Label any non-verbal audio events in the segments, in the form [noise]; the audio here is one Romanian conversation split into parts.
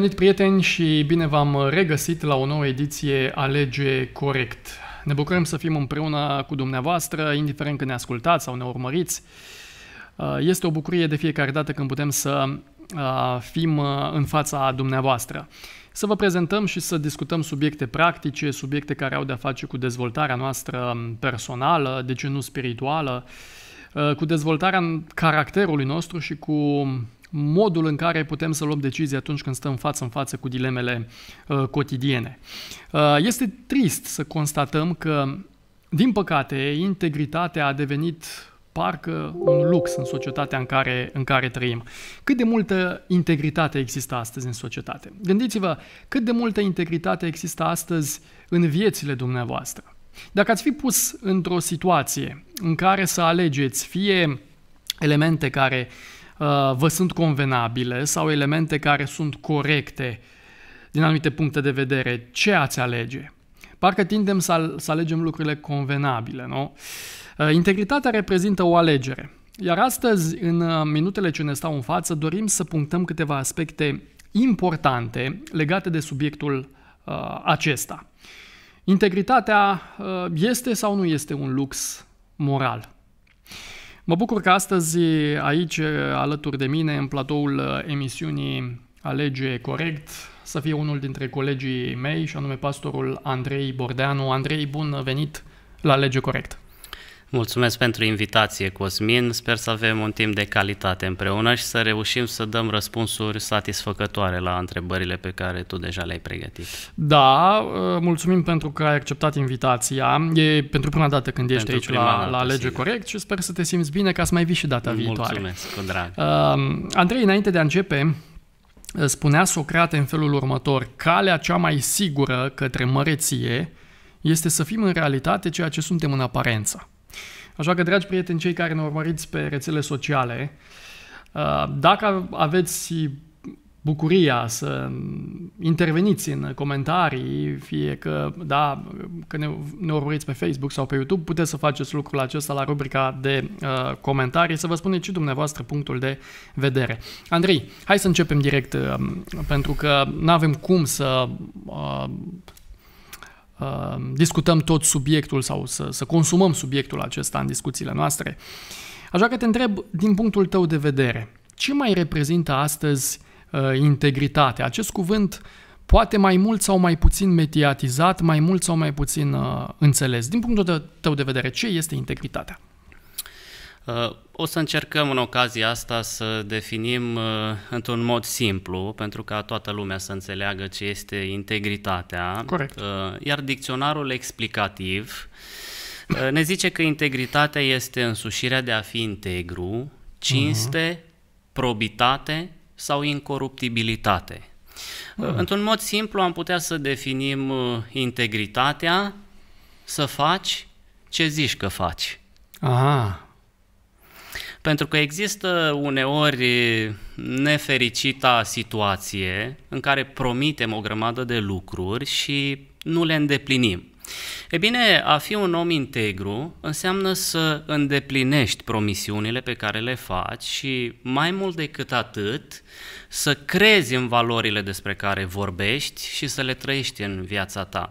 venit prieteni și bine v-am regăsit la o nouă ediție Alege Corect. Ne bucurăm să fim împreună cu dumneavoastră, indiferent că ne ascultați sau ne urmăriți. Uh, este o bucurie de fiecare dată când putem să uh, fim uh, în fața dumneavoastră. Să vă prezentăm și să discutăm subiecte practice, subiecte care au de-a face cu dezvoltarea noastră um, personală, de ce nu spirituală, cu dezvoltarea um, caracterului nostru și cu um, modul în care putem să luăm decizii atunci când stăm față în față cu dilemele uh, cotidiene. Uh, este trist să constatăm că, din păcate, integritatea a devenit parcă un lux în societatea în care, în care trăim. Cât de multă integritate există astăzi în societate? Gândiți-vă cât de multă integritate există astăzi în viețile dumneavoastră. Dacă ați fi pus într-o situație în care să alegeți fie elemente care uh, Uh, vă sunt convenabile sau elemente care sunt corecte din anumite puncte de vedere, ce ați alege? Parcă tindem să, să alegem lucrurile convenabile, nu? Uh, integritatea reprezintă o alegere. Iar astăzi, în uh, minutele ce ne stau în față, dorim să punctăm câteva aspecte importante legate de subiectul uh, acesta. Integritatea uh, este sau nu este un lux moral? Mă bucur că astăzi aici, alături de mine, în platoul uh, emisiunii Alege Corect, să fie unul dintre colegii mei, și anume pastorul Andrei Bordeanu. Andrei, bun venit la Lege Corect! Mulțumesc pentru invitație, Cosmin. Sper să avem un timp de calitate împreună și să reușim să dăm răspunsuri satisfăcătoare la întrebările pe care tu deja le-ai pregătit. Da, uh, mulțumim pentru că ai acceptat invitația. E pentru prima dată când ești pentru aici la, la Lege sigur. Corect și sper să te simți bine ca să mai vii și data Mulțumesc, viitoare. Mulțumesc, cu drag. Uh, Andrei, înainte de a începe, uh, spunea Socrate în felul următor, calea cea mai sigură către măreție este să fim în realitate ceea ce suntem în aparență. Așa că, dragi prieteni, cei care ne urmăriți pe rețele sociale, uh, dacă aveți bucuria să interveniți în comentarii, fie că, da, că ne, ne urmăriți pe Facebook sau pe YouTube, puteți să faceți lucrul acesta la rubrica de uh, comentarii, să vă spuneți și dumneavoastră punctul de vedere. Andrei, hai să începem direct, uh, pentru că nu avem cum să uh, Ehm, discutăm tot subiectul sau să, să consumăm subiectul acesta în discuțiile noastre. Așa că te întreb, din punctul tău de vedere, ce mai reprezintă astăzi eh, integritatea? Acest cuvânt poate mai mult sau mai puțin mediatizat, mai mult sau mai puțin eh, înțeles. Din punctul tău de vedere, ce este integritatea? Uh, o să încercăm în ocazia asta să definim uh, într-un mod simplu, pentru ca toată lumea să înțeleagă ce este integritatea. Corect. Uh, iar dicționarul explicativ ne zice că integritatea este însușirea de a fi integru, cinste, uh-huh. probitate sau incoruptibilitate. Uh-huh. Într-un mod simplu am putea să definim integritatea, să faci ce zici că faci. Aha, pentru că există uneori nefericita situație în care promitem o grămadă de lucruri și nu le îndeplinim. E bine, a fi un om integru înseamnă să îndeplinești promisiunile pe care le faci și mai mult decât atât să crezi în valorile despre care vorbești și să le trăiești în viața ta.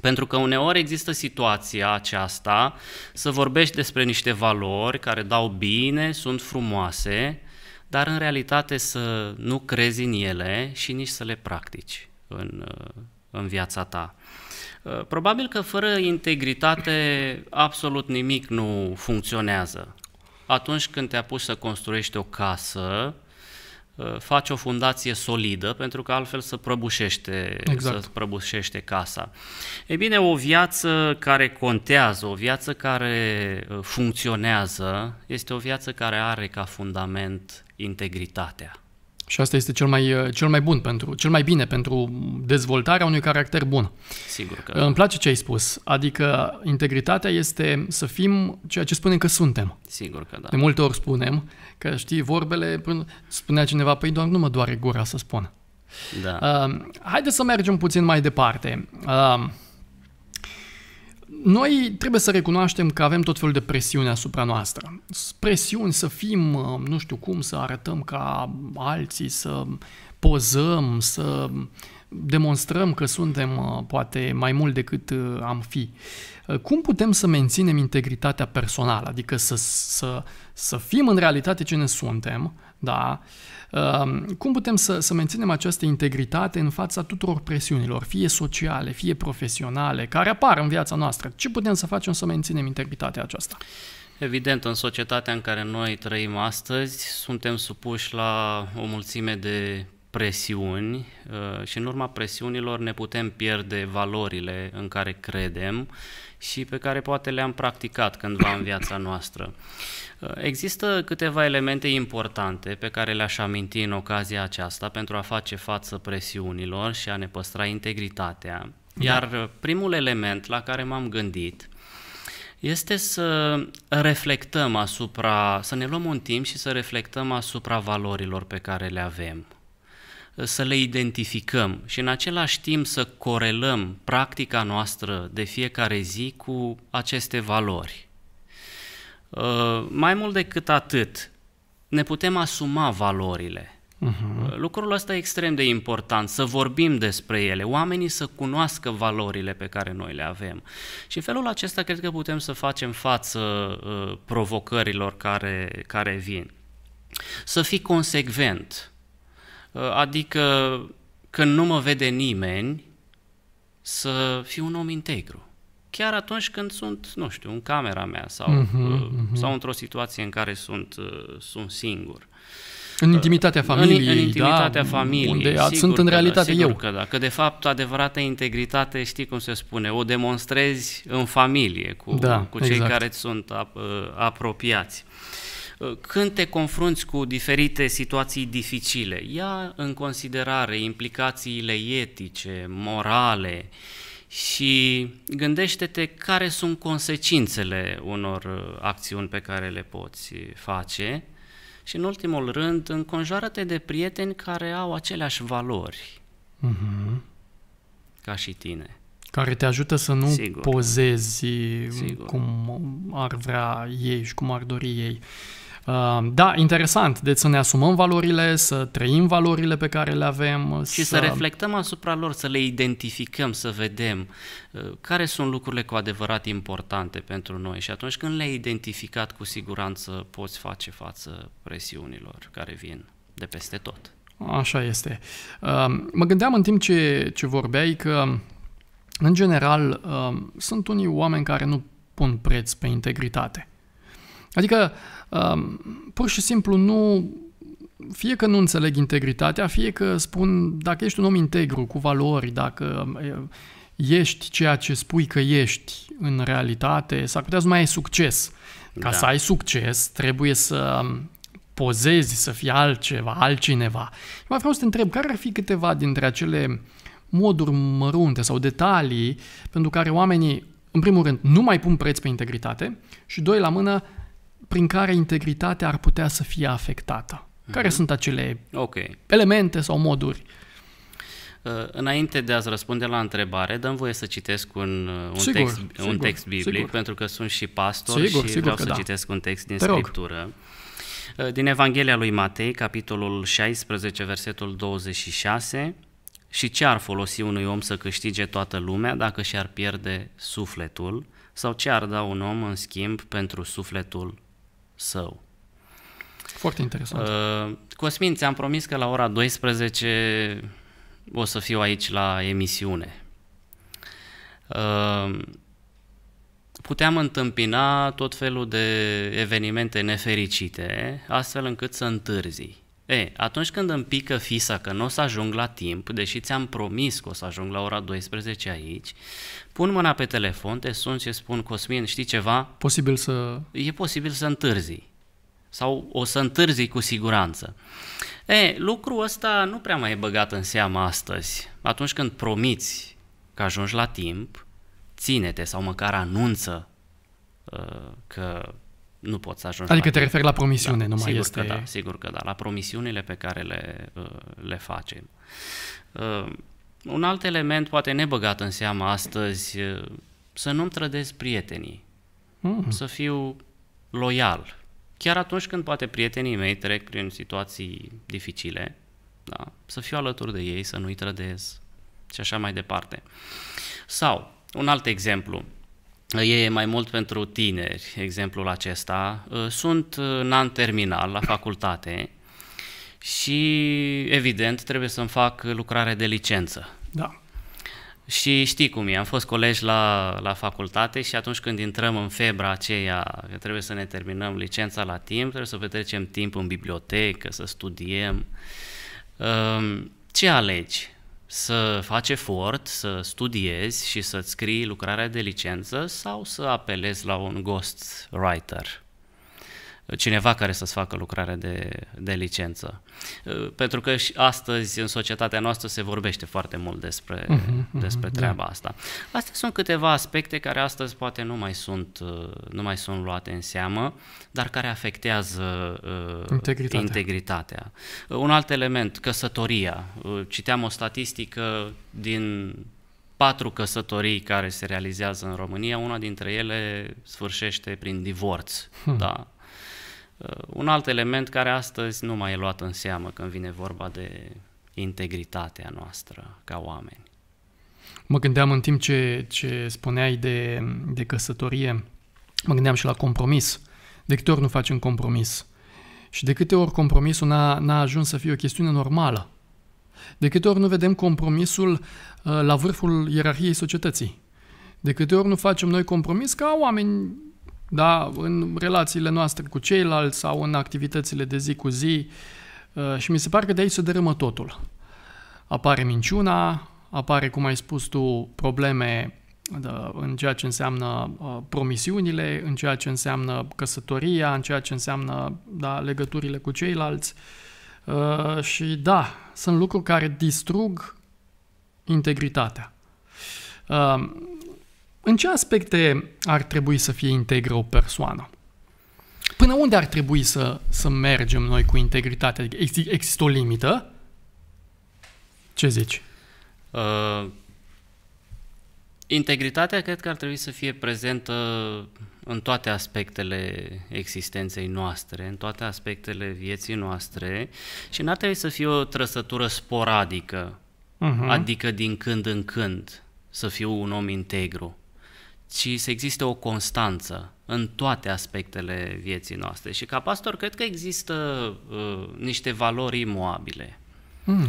Pentru că uneori există situația aceasta să vorbești despre niște valori care dau bine, sunt frumoase, dar în realitate să nu crezi în ele și nici să le practici în, uh, în viața ta. Uh, probabil că fără integritate absolut nimic nu funcționează. Atunci când te pus să construiești o casă, Uh, faci o fundație solidă, pentru că altfel să prăbușește, exact. să prăbușește casa. E bine, o viață care contează, o viață care uh, funcționează, este o viață care are ca fundament integritatea. Și asta este cel mai, uh, cel mai bun pentru, cel mai bine pentru dezvoltarea unui caracter bun. Sigur că. Îmi place ce ai spus. Adică integritatea este să fim ceea ce spunem că suntem. Sigur că da. De multe ori spunem că, știi, vorbele, spunea cineva, păi doar nu mă doare gura să spun. Da. Uh, haideți să mergem puțin mai departe. Uh, noi trebuie să recunoaștem că avem tot felul de presiuni asupra noastră. Presiuni să fim, uh, nu știu cum, să arătăm ca alții, să pozăm, să demonstrăm că suntem uh, poate mai mult decât uh, am fi. Cum putem să menținem integritatea personală? Adică să, să, să fim în realitate cine suntem, da? Ehm, cum putem să, să menținem această integritate în fața tuturor presiunilor, fie sociale, fie profesionale, care apar în viața noastră? Ce putem să facem să menținem integritatea aceasta? Evident, în societatea în care noi trăim astăzi, suntem supuși la o mulțime de presiuni uh, și în urma presiunilor ne putem pierde valorile în care credem și pe care poate le-am practicat cândva în viața noastră. Uh, există câteva elemente importante pe care le-aș aminti în ocazia aceasta pentru a face față presiunilor și a ne păstra integritatea. Da. Iar uh, primul element la care m-am gândit este să reflectăm asupra, să ne luăm un timp și să reflectăm asupra valorilor pe care le avem. Eh, să le identificăm și în același timp să corelăm practica noastră de fiecare zi cu aceste valori. Eh, mai mult decât atât, ne putem asuma valorile. Uh-huh. Lucrul ăsta e extrem de important, să vorbim despre ele, oamenii să cunoască valorile pe care noi le avem. Și în felul acesta cred că putem să facem față uh, provocărilor care, care vin. Să fii consecvent Uh, adică când nu mă vede nimeni, să fiu un om integru. Chiar atunci când sunt, nu știu, în camera mea sau, uh-huh, uh-huh. sau într-o situație în care sunt, uh, sunt singur. În intimitatea uh, familiei. În, în intimitatea da, familiei. Unde sigur sunt că în da, realitate da, sigur eu. Că, da, că de fapt adevărata integritate, știi cum se spune, o demonstrezi în familie cu, da, cu cei exact. care sunt ap, apropiați. Uh, când te confrunți cu diferite situații dificile, ia în considerare implicațiile etice, morale și gândește-te care sunt consecințele unor uh, acțiuni pe care le poți uh, face și, în ultimul rând, înconjoară-te de prieteni care au aceleași valori uh-huh. ca și tine. Care te ajută să nu Sigur. pozezi uh, Sigur. cum ar vrea ei și cum ar dori ei. Da, interesant, deci să ne asumăm valorile, să trăim valorile pe care le avem. Și să, să reflectăm asupra lor, să le identificăm, să vedem uh, care sunt lucrurile cu adevărat importante pentru noi și atunci când le-ai identificat, cu siguranță poți face față presiunilor care vin de peste tot. Așa este. Mă gândeam în timp ce, ce vorbeai că, în general, sunt unii oameni care nu pun preț pe integritate. Adică, um, pur și simplu, nu, fie că nu înțeleg integritatea, fie că spun, dacă ești un om integru, cu valori, dacă um, ești ceea ce spui că ești în realitate, s-ar putea să mai ai succes. Ca da. să ai succes, trebuie să um, pozezi, să fii altceva, altcineva. Eu mai vreau să te întreb, care ar fi câteva dintre acele moduri mărunte sau detalii pentru care oamenii, în primul rând, nu mai pun preț pe integritate și, doi, la mână, prin care integritatea ar putea să fie afectată. Mhm. Care mm-hmm. sunt acele okay. elemente sau moduri? Uh, înainte de a-ți răspunde la întrebare, dăm voie să citesc un, uh, un, sigur, text, sigur, un text biblic, sigur. pentru că sunt și pastor sigur, și sigur vreau să da. citesc un text din Te Scriptură. Rog. Uh, din Evanghelia lui Matei, capitolul 16, versetul 26, și ce ar folosi unui om să câștige toată lumea dacă și-ar pierde sufletul? Sau ce ar da un om în schimb pentru sufletul său. Foarte interesant. Uh, Cosmin, ți-am promis că la ora 12 o să fiu aici la emisiune. Uh, puteam întâmpina tot felul de evenimente nefericite, astfel încât să întârzii. E, atunci când îmi pică fisa că nu o să ajung la timp, deși ți-am promis că o să ajung la ora 12 aici, pun mâna pe telefon, te sun și spun, Cosmin, știi ceva? Posibil să... E posibil să întârzi. Sau o să întârzi cu siguranță. E, lucrul ăsta nu prea mai e băgat în seama astăzi. Atunci când promiți că ajungi la timp, ține-te sau măcar anunță uh, că nu poți să ajungi. Adică te el. referi la promisiune, da, nu mai este... Că da, sigur că da, la promisiunile pe care le, uh, le facem. Uh, un alt element, poate nebăgat în seamă astăzi, uh, să nu-mi trădez prietenii, mm. să fiu loial. Chiar atunci când poate prietenii mei trec prin situații dificile, da, să fiu alături de ei, să nu-i trădez și așa mai departe. Sau, un alt exemplu, e mai mult pentru tineri, exemplul acesta. Uh, sunt în an terminal la facultate și, evident, trebuie să-mi fac lucrare de licență. Da. Și știi cum e, am fost colegi la, la facultate și atunci când intrăm în febra aceea că trebuie să ne terminăm licența la timp, trebuie să petrecem timp în bibliotecă, să studiem. Um, ce alegi? să faci efort, să studiezi și să-ți scrii lucrarea de licență sau să apelezi la un ghost writer cineva care să-ți facă lucrare de, de licență. Uh, pentru că și astăzi în societatea noastră se vorbește foarte mult despre, uh-huh, uh-huh, despre da. treaba da. asta. Astea sunt câteva aspecte care astăzi poate nu mai sunt, uh, nu mai sunt luate în seamă, dar care afectează uh, integritatea. integritatea. Un alt element, căsătoria. Citeam o statistică din patru căsătorii care se realizează în România, una dintre ele sfârșește prin divorț. Hmm. Da. Uh, un alt element care astăzi nu mai e luat în seamă când vine vorba de integritatea noastră ca oameni. Mă gândeam în timp ce, ce spuneai de, de căsătorie, mă gândeam și la compromis. De câte ori nu faci un compromis? Și de câte ori compromisul n-a, n-a ajuns să fie o chestiune normală? De câte ori nu vedem compromisul uh, la vârful ierarhiei societății? De câte ori nu facem noi compromis ca oameni da? în relațiile noastre cu ceilalți sau în activitățile de zi cu zi uh, și mi se pare că de aici se dărâmă totul. Apare minciuna, apare, cum ai spus tu, probleme da, în ceea ce înseamnă uh, promisiunile, în ceea ce înseamnă căsătoria, în ceea ce înseamnă da, legăturile cu ceilalți. Uh, și da, sunt lucruri care distrug integritatea. În ce aspecte ar trebui să fie integră o persoană? Până unde ar trebui să, să mergem noi cu integritatea? Adică există o limită? Ce zici? Uh, integritatea cred că ar trebui să fie prezentă în toate aspectele existenței noastre, în toate aspectele vieții noastre și n-ar trebui să fie o trăsătură sporadică, uh-huh. adică din când în când să fiu un om integru ci să existe o constanță în toate aspectele vieții noastre. Și ca pastor cred că există uh, niște valori imoabile, mm.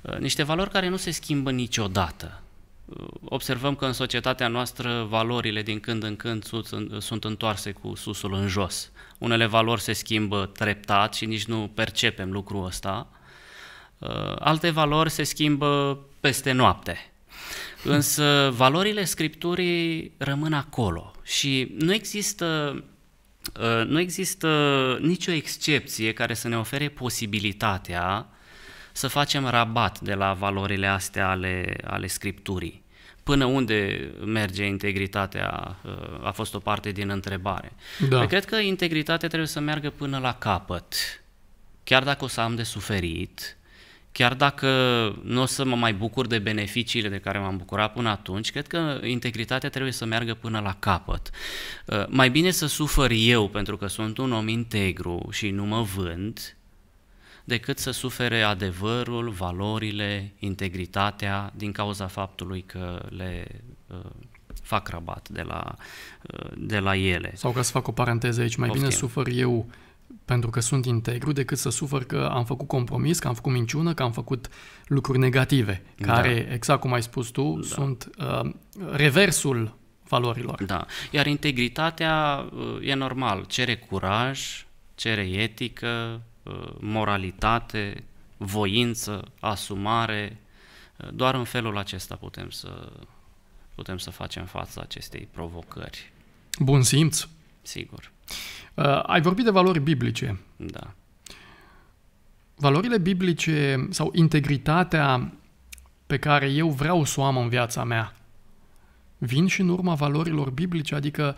uh, niște valori care nu se schimbă niciodată. Uh, observăm că în societatea noastră valorile din când în când sunt, în, sunt întoarse cu susul în jos. Unele valori se schimbă treptat și nici nu percepem lucrul ăsta. Uh, alte valori se schimbă peste noapte. Însă valorile Scripturii rămân acolo și nu există ă, nu există nicio excepție care să ne ofere posibilitatea să facem rabat de la valorile astea ale, ale Scripturii. Până unde merge integritatea ă, a fost o parte din întrebare. Da. Eu cred că integritatea trebuie să meargă până la capăt. Chiar dacă o să am de suferit, chiar dacă nu o să mă mai bucur de beneficiile de care m-am bucurat până atunci, cred că integritatea trebuie să meargă până la capăt. Uh, mai bine să sufăr eu pentru că sunt un om integru și nu mă vând, decât să sufere adevărul, valorile, integritatea din cauza faptului că le uh, fac rabat de la, uh, de la ele. Sau ca să fac o paranteză aici, mai Poftim. bine sufăr eu pentru că sunt integru decât să sufăr că am făcut compromis, că am făcut minciună, că am făcut lucruri negative, da. care, da. exact cum ai spus tu, da. sunt uh, reversul valorilor. Da. Iar integritatea uh, e normal, cere curaj, cere etică, uh, moralitate, voință, asumare. Uh, doar în felul acesta putem să putem să facem față acestei provocări. Bun simț. Sigur. Uh, ai vorbit de valori biblice. Da. Valorile biblice sau integritatea pe care eu vreau să o am în viața mea vin și în urma valorilor biblice, adică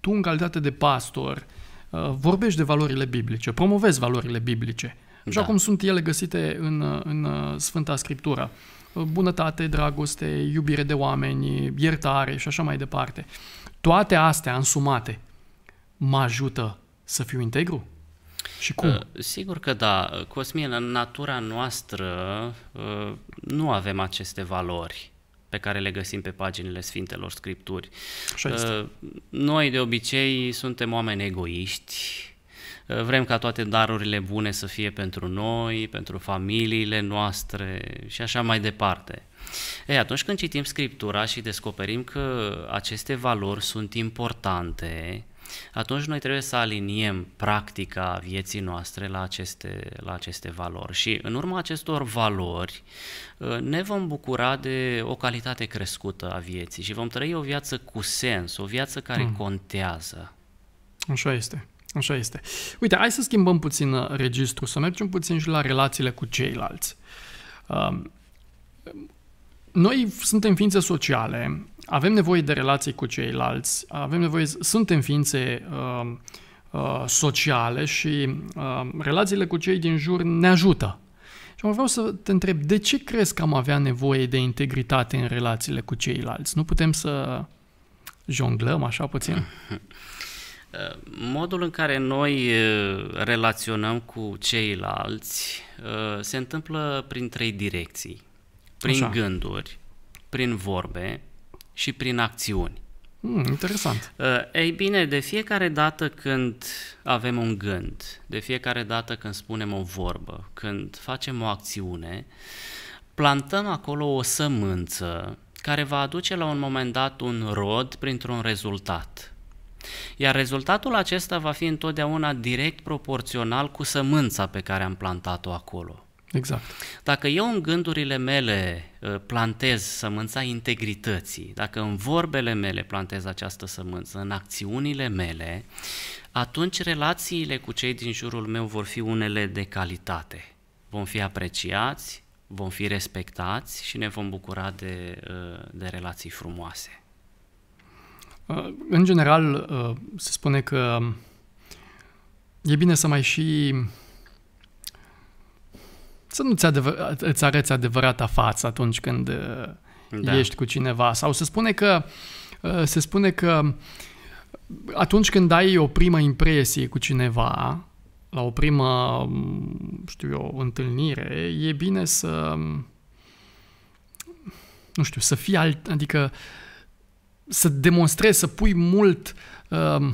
tu în calitate de pastor uh, vorbești de valorile biblice, promovezi valorile biblice, așa da. cum sunt ele găsite în, în uh, Sfânta Scriptură. Uh, bunătate, dragoste, iubire de oameni, iertare și așa mai departe. Toate astea însumate – mă ajută să fiu integru? Și cum? Uh, sigur că da. Cosmin, în natura noastră uh, nu avem aceste valori pe care le găsim pe paginile Sfintelor Scripturi. Uh, noi, de obicei, suntem oameni egoiști, uh, vrem ca toate darurile bune să fie pentru noi, pentru familiile noastre și așa mai departe. Ei, atunci când citim Scriptura și descoperim că aceste valori sunt importante, atunci noi trebuie să aliniem practica vieții noastre la aceste, la aceste valori. Și în urma acestor valori ă, ne vom bucura de o calitate crescută a vieții și vom trăi o viață cu sens, o viață care mm. contează. Așa este. Așa este. Uite, hai să schimbăm puțin ă, registru, să mergem puțin și la relațiile cu ceilalți noi suntem ființe sociale, avem nevoie de relații cu ceilalți, avem nevoie, suntem ființe uh, uh, sociale și uh, relațiile cu cei din jur ne ajută. Și vreau să te întreb, de ce crezi că am avea nevoie de integritate în relațiile cu ceilalți? Nu putem să jonglăm așa puțin? [laughs] Modul în care noi uh, relaționăm cu ceilalți uh, se întâmplă prin trei direcții prin Așa. gânduri, prin vorbe și prin acțiuni. Hmm, interesant. Uh, ei bine, de fiecare dată când avem un gând, de fiecare dată când spunem o vorbă, când facem o acțiune, plantăm acolo o sămânță care va aduce la un moment dat un rod printr-un rezultat. Iar rezultatul acesta va fi întotdeauna direct proporțional cu sămânța pe care am plantat-o acolo. Exact. Dacă eu în gândurile mele uh, plantez sămânța integrității, dacă în vorbele mele plantez această sămânță, în acțiunile mele, atunci relațiile cu cei din jurul meu vor fi unele de calitate. Vom fi apreciați, vom fi respectați și ne vom bucura de, uh, de relații frumoase. Uh, în general, se spune că e bine să mai și să nu-ți adevăr- îți arăți adevărata față atunci când uh, da. ești cu cineva. Sau se spune că uh, se spune că atunci când ai o primă impresie cu cineva, la o primă, mm, știu eu, întâlnire, e bine să mm, nu știu, să fii alt, adică să demonstrezi, să pui mult uh,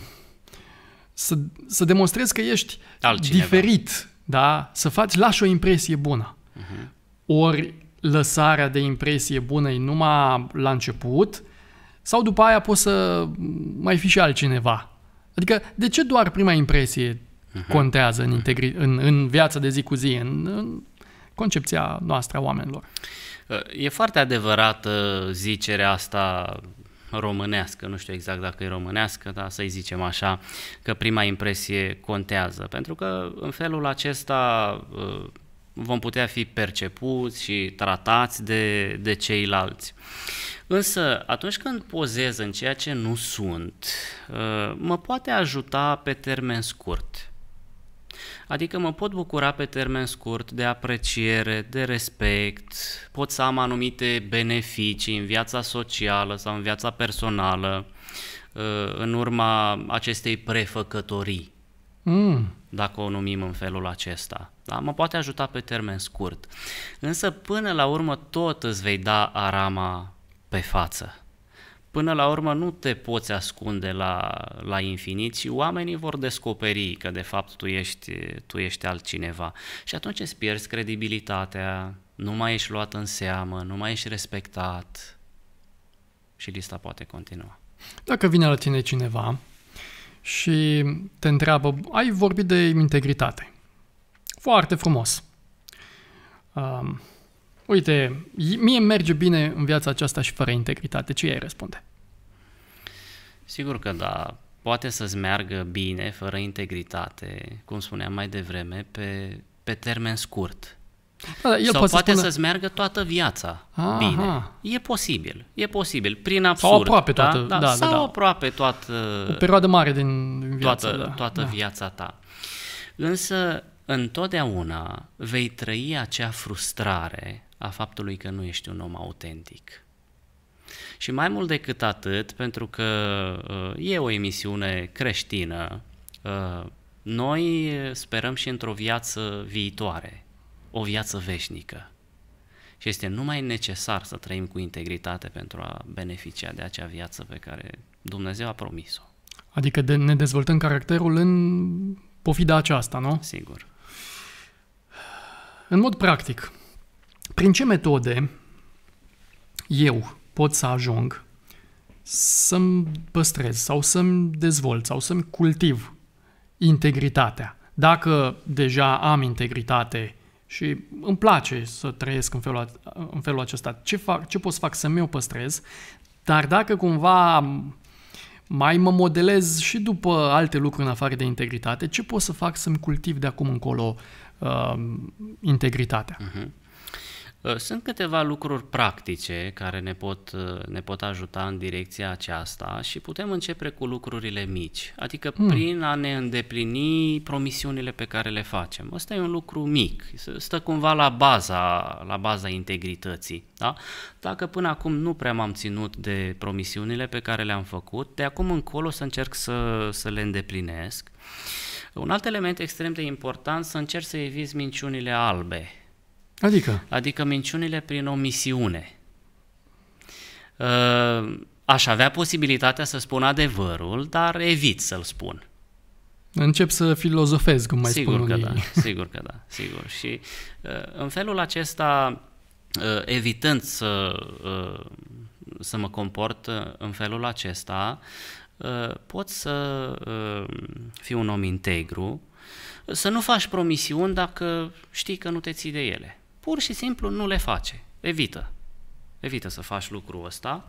să, să demonstrezi că ești Altcineva. diferit da? să faci, lași o impresie bună. Uh-huh. Ori lăsarea de impresie bună e numai la început, sau după aia poți să mai fi și altcineva. Adică, de ce doar prima impresie uh-huh. contează în, integri- în, în viața de zi cu zi, în, în concepția noastră a oamenilor? E foarte adevărată zicerea asta românească, nu știu exact dacă e românească, dar să-i zicem așa, că prima impresie contează, pentru că în felul acesta uh, vom putea fi percepuți și tratați de, de ceilalți. Însă, atunci când pozez în ceea ce nu sunt, uh, mă poate ajuta pe termen scurt Adică mă pot bucura pe termen scurt de apreciere, de respect, pot să am anumite beneficii în viața socială sau în viața personală uh, în urma acestei prefăcătorii, mm. dacă o numim în felul acesta. Da? Mă poate ajuta pe termen scurt. Însă până la urmă tot îți vei da arama pe față până la urmă nu te poți ascunde la, la infinit și oamenii vor descoperi că de fapt tu ești, tu ești altcineva. Și atunci îți pierzi credibilitatea, nu mai ești luat în seamă, nu mai ești respectat și lista poate continua. Dacă vine la tine cineva și te întreabă, ai vorbit de integritate, foarte frumos, uite, mie merge bine în viața aceasta și fără integritate, ce ai răspunde? Sigur că da, poate să-ți meargă bine, fără integritate, cum spuneam mai devreme, pe, pe termen scurt. Da, el Sau poate, să poate spune... să-ți meargă toată viața Aha. bine. E posibil, e posibil, prin absurd. Sau aproape da? toată. Da? Da, da, Sau da, da. aproape toată... O perioadă mare din viața. Toată, da. toată da. viața ta. Însă, întotdeauna vei trăi acea frustrare a faptului că nu ești un om autentic. Și mai mult decât atât, pentru că uh, e o emisiune creștină, uh, noi sperăm și într-o viață viitoare, o viață veșnică. Și este numai necesar să trăim cu integritate pentru a beneficia de acea viață pe care Dumnezeu a promis-o. Adică de, ne dezvoltăm caracterul în pofida aceasta, nu? Sigur. În mod practic, prin ce metode eu pot să ajung să-mi păstrez sau să-mi dezvolt sau să-mi cultiv integritatea? Dacă deja am integritate și îmi place să trăiesc în felul, în felul acesta, ce, fac, ce pot să fac să-mi o păstrez? Dar dacă cumva mai mă modelez și după alte lucruri în afară de integritate, ce pot să fac să-mi cultiv de acum încolo uh, integritatea? Uh-huh. Uh, sunt câteva lucruri practice care ne pot, uh, ne pot ajuta în direcția aceasta și putem începe cu lucrurile mici, adică hmm. prin a ne îndeplini promisiunile pe care le facem. Ăsta e un lucru mic, stă cumva la baza, la baza integrității. Da? Dacă până acum nu prea m-am ținut de promisiunile pe care le-am făcut, de acum încolo să încerc să, să le îndeplinesc. Un alt element extrem de important, să încerci să eviți minciunile albe Adică? Adică minciunile prin omisiune. Ă, aș avea posibilitatea să spun adevărul, dar evit să-l spun. Încep să filozofez, cum mai sigur spun că unii. da, [laughs] Sigur că da, sigur. Și ă, în felul acesta, ă, evitând să, să mă comport în felul acesta, pot să fiu un om integru, să nu faci promisiuni dacă știi că nu te ții de ele pur și simplu nu le face. Evită. Evită să faci lucrul ăsta.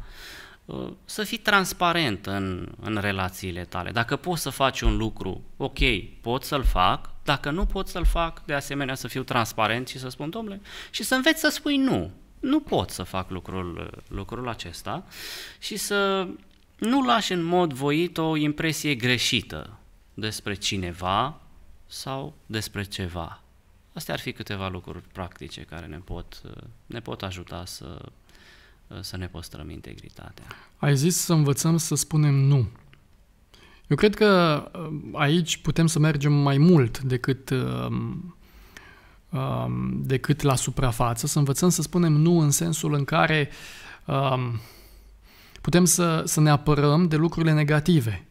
Uh, să fii transparent în, în relațiile tale. Dacă poți să faci un lucru, ok, pot să-l fac. Dacă nu pot să-l fac, de asemenea să fiu transparent și să spun, domnule, și să înveți să spui nu. Nu pot să fac lucrul, uh, lucrul acesta și să nu lași în mod voit o impresie greșită despre cineva sau despre ceva. Astea ar fi câteva lucruri practice care ne pot, ne pot ajuta să, să ne păstrăm integritatea. Ai zis să învățăm să spunem nu. Eu cred că uh, aici putem să mergem mai mult decât, uh, um, decât la suprafață, să învățăm să spunem nu în sensul în care um, putem să, să ne apărăm de lucrurile negative.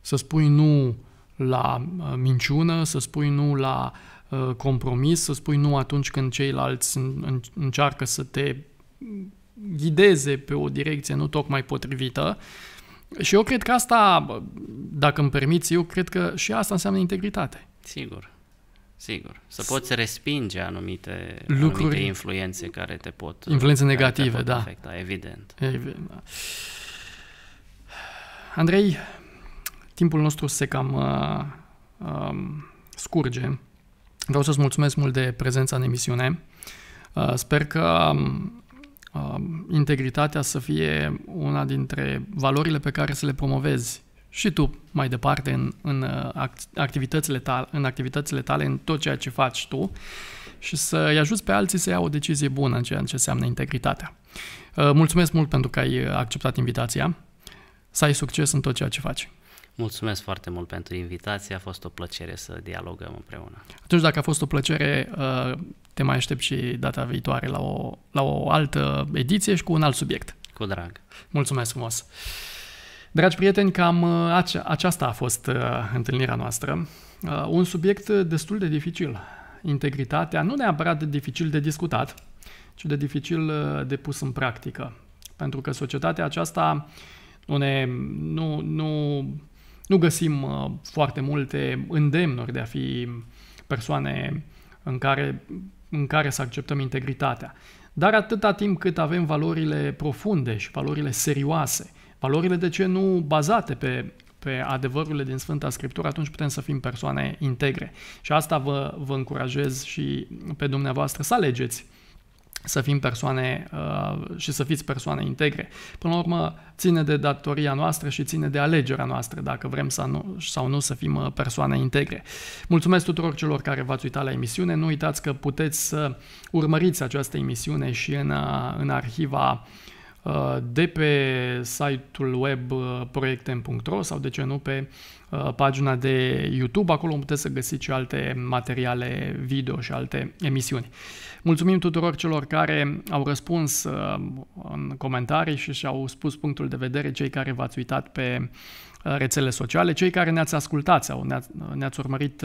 Să spui nu la uh, minciună, să spui nu la Uh, compromis, să spui nu atunci când ceilalți încearcă să te ghideze pe o direcție nu tocmai potrivită. Și eu cred că asta, dacă îmi permiți, eu cred că și asta înseamnă integritate. Sigur, sigur. Să poți respinge anumite, Lucruri, anumite influențe care te pot... Uh, influențe negative, pot da. Afecta, evident. evident da. Andrei, timpul nostru se cam uh, uh, scurge. Vreau să-ți mulțumesc mult de prezența în emisiune. Uh, sper că um, um, integritatea să fie una dintre valorile pe care să le promovezi și tu mai departe în, în, uh, activitățile tale, în activitățile tale, în tot ceea ce faci tu și să-i ajuți pe alții să iau o decizie bună în ceea ce înseamnă integritatea. Uh, mulțumesc mult pentru că ai acceptat invitația. Să ai succes în tot ceea ce faci. Mulțumesc foarte mult pentru invitație, a fost o plăcere să dialogăm împreună. Atunci, dacă a fost o plăcere, uh, te mai aștept și data viitoare la o, la o altă ediție și cu un alt subiect. Cu drag. Mulțumesc frumos! Dragi prieteni, cam uh, aceasta a fost uh, întâlnirea noastră. Un subiect destul de dificil. Integritatea nu neapărat dificil de discutat, ci de dificil de pus în practică. Pentru că societatea aceasta nu ne, nu, nu nu găsim uh, foarte multe îndemnuri de a fi persoane în care, în care să acceptăm integritatea. Dar atâta timp cât avem valorile profunde și valorile serioase, valorile de ce nu bazate pe, pe adevărurile din Sfânta Scriptură, atunci putem să fim persoane integre. Și asta vă, vă încurajez și pe dumneavoastră să alegeți să fim persoane uh, și să fiți persoane integre. Până la urmă, ține de datoria noastră și ține de alegerea noastră dacă vrem să nu, sau nu să fim uh, persoane integre. Mulțumesc tuturor celor care v-ați uitat la emisiune. Nu uitați că puteți să urmăriți această emisiune și în, uh, în arhiva uh, de pe site-ul web uh, proiectem.ro sau de ce nu pe Uh, pagina de YouTube. Acolo puteți să găsiți și alte materiale video și alte emisiuni. Mulțumim tuturor celor care au răspuns uh, în comentarii și și-au spus punctul de vedere, cei care v-ați uitat pe uh, rețele sociale, cei care ne-ați ascultat sau ne-ați, urmărit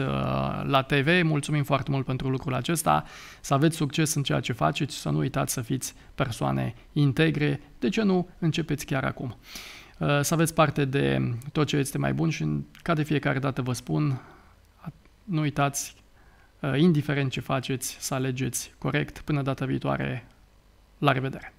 la TV, mulțumim foarte mult pentru lucrul acesta, să aveți succes în ceea ce faceți, să nu uitați să fiți persoane integre, de ce nu începeți chiar acum. Uh, să aveți parte de tot ce este mai bun și ca de fiecare dată vă spun, nu uitați, uh, indiferent ce faceți, să alegeți corect. Până data viitoare, la revedere!